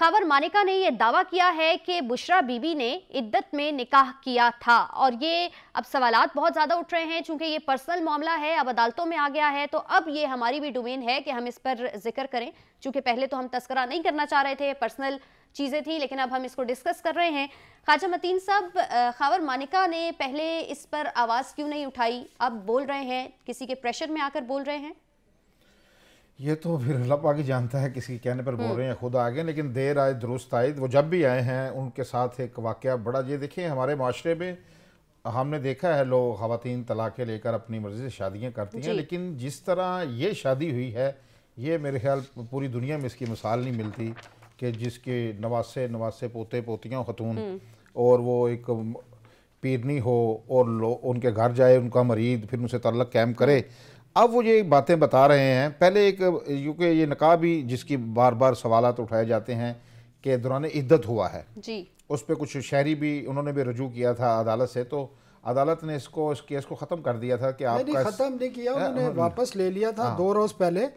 खबर मानिका ने यह दावा किया है कि बुशरा बीबी ने इद्दत में निकाह किया था और ये अब सवालात बहुत ज़्यादा उठ रहे हैं चूंकि ये पर्सनल मामला है अब अदालतों में आ गया है तो अब ये हमारी भी डोमेन है कि हम इस पर जिक्र करें चूंकि पहले तो हम तस्करा नहीं करना चाह रहे थे पर्सनल चीज़ें थी लेकिन अब हम इसको डिस्कस कर रहे हैं ख्वाजा मतीन साहब खावर मानिका ने पहले इस पर आवाज़ क्यों नहीं उठाई अब बोल रहे हैं किसी के प्रेशर में आकर बोल रहे हैं ये तो फिर अल्लाह पाक ही जानता है किसी कहने पर बोल हम्म। रहे हैं खुद आगे लेकिन देर आए दुरुस्त आए वो जब भी आए हैं उनके साथ एक वाक़ बड़ा ये देखिए हमारे माशरे में हमने देखा है लोग खातन तलाक़ें लेकर अपनी मर्ज़ी से शादियाँ करती हैं लेकिन जिस तरह ये शादी हुई है ये मेरे ख्याल पूरी दुनिया में इसकी मिसाल नहीं मिलती कि जिसके नवासे नवासे पोते पोतियाँ खतून हम्म। और वो एक पीरनी हो और उनके घर जाए उनका मरीद फिर उनसे तल्लक कैम करे हम्म। अब वो ये बातें बता रहे हैं पहले एक क्योंकि ये नकाब भी जिसकी बार बार सवाल तो उठाए जाते हैं कि दौरान इद्दत हुआ है जी उस पर कुछ शहरी भी उन्होंने भी रजू किया था अदालत से तो अदालत ने इसको इस केस को ख़त्म कर दिया था कि आपका ख़त्म नहीं किया हाँ, उन्होंने हाँ, वापस ले लिया था हाँ। दो रोज़ पहले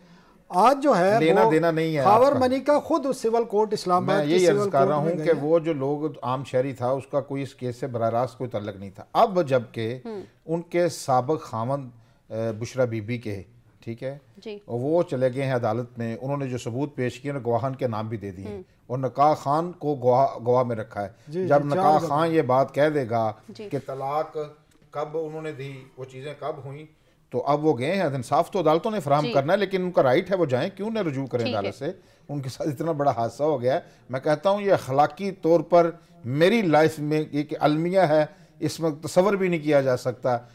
आज जो है लेना देना नहीं है पावर मनी का खुद सिविल कोर्ट इस्लाम मैं यही अर्ज कर रहा हूँ कि वो जो लोग आम शहरी था उसका कोई इस केस से बरह रास्त कोई तल्लक नहीं था अब जबकि हम्म। उनके सबक खामन बुशरा बीबी के ठीक है और वो चले गए हैं अदालत में उन्होंने जो सबूत पेश किए ना गवाहान के नाम भी दे दिए हम्म। और नकाह खान को गवाह गवाह में रखा है जब नकाह खान ये बात कह देगा कि तलाक कब उन्होंने दी वो चीज़ें कब हुई तो अब वो गए हैं इंसाफ तो अदालतों ने फराम करना है लेकिन उनका राइट है वो जाएं क्यों ना रजू करें अदालत से उनके साथ इतना बड़ा हादसा हो गया है मैं कहता हूँ ये अखलाकी तौर पर मेरी लाइफ में एक अलमिया है इसमें तस्वर भी नहीं किया जा सकता